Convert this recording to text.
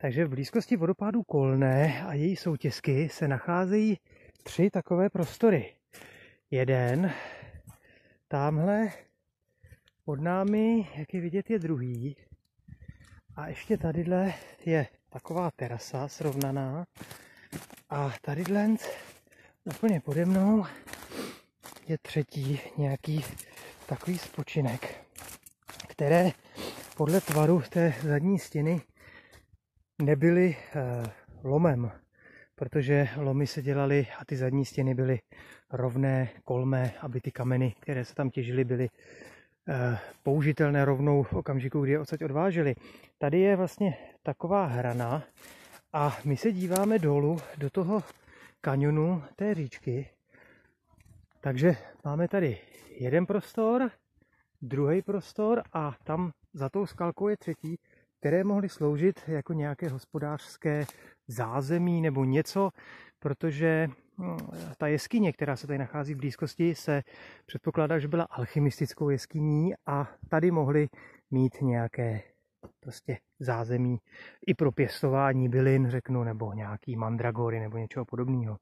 Takže v blízkosti vodopádu Kolné a její soutězky se nacházejí tři takové prostory. Jeden, tamhle pod námi, jak je vidět, je druhý. A ještě tadyhle je taková terasa srovnaná. A tadyhle úplně pode mnou je třetí nějaký takový spočinek, které podle tvaru té zadní stěny nebyly eh, lomem, protože lomy se dělaly a ty zadní stěny byly rovné, kolmé, aby ty kameny, které se tam těžily, byly eh, použitelné rovnou v okamžiku, kdy je odsaď odváželi. Tady je vlastně taková hrana a my se díváme dolů do toho kanionu té říčky. Takže máme tady jeden prostor, druhý prostor a tam za tou skalkou je třetí které mohly sloužit jako nějaké hospodářské zázemí nebo něco, protože mm, ta jeskyně, která se tady nachází v blízkosti, se předpokládá, že byla alchymistickou jeskyní a tady mohli mít nějaké prostě zázemí i pro pěstování bylin, řeknu, nebo nějaký mandragory nebo něčeho podobného.